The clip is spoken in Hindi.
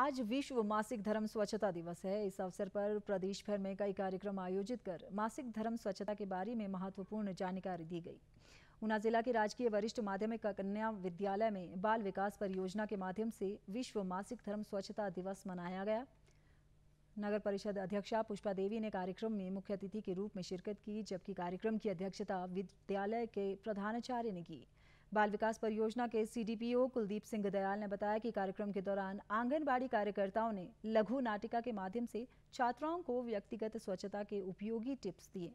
आज विश्व मासिक धर्म स्वच्छता दिवस है इस अवसर पर प्रदेश भर में कई कार्यक्रम आयोजित कर मासिक धर्म स्वच्छता के बारे में महत्वपूर्ण जानकारी दी गई ऊना जिला के राजकीय वरिष्ठ माध्यमिक कन्या विद्यालय में बाल विकास परियोजना के माध्यम से विश्व मासिक धर्म स्वच्छता दिवस मनाया गया नगर परिषद अध्यक्षा पुष्पा देवी ने कार्यक्रम में मुख्य अतिथि के रूप में शिरकत की जबकि कार्यक्रम की अध्यक्षता विद्यालय के प्रधानाचार्य ने की बाल विकास परियोजना के सीडीपीओ कुलदीप सिंह दयाल ने बताया कि कार्यक्रम के दौरान आंगनबाड़ी कार्यकर्ताओं ने लघु नाटिका के माध्यम से छात्राओं को व्यक्तिगत स्वच्छता के उपयोगी टिप्स दिए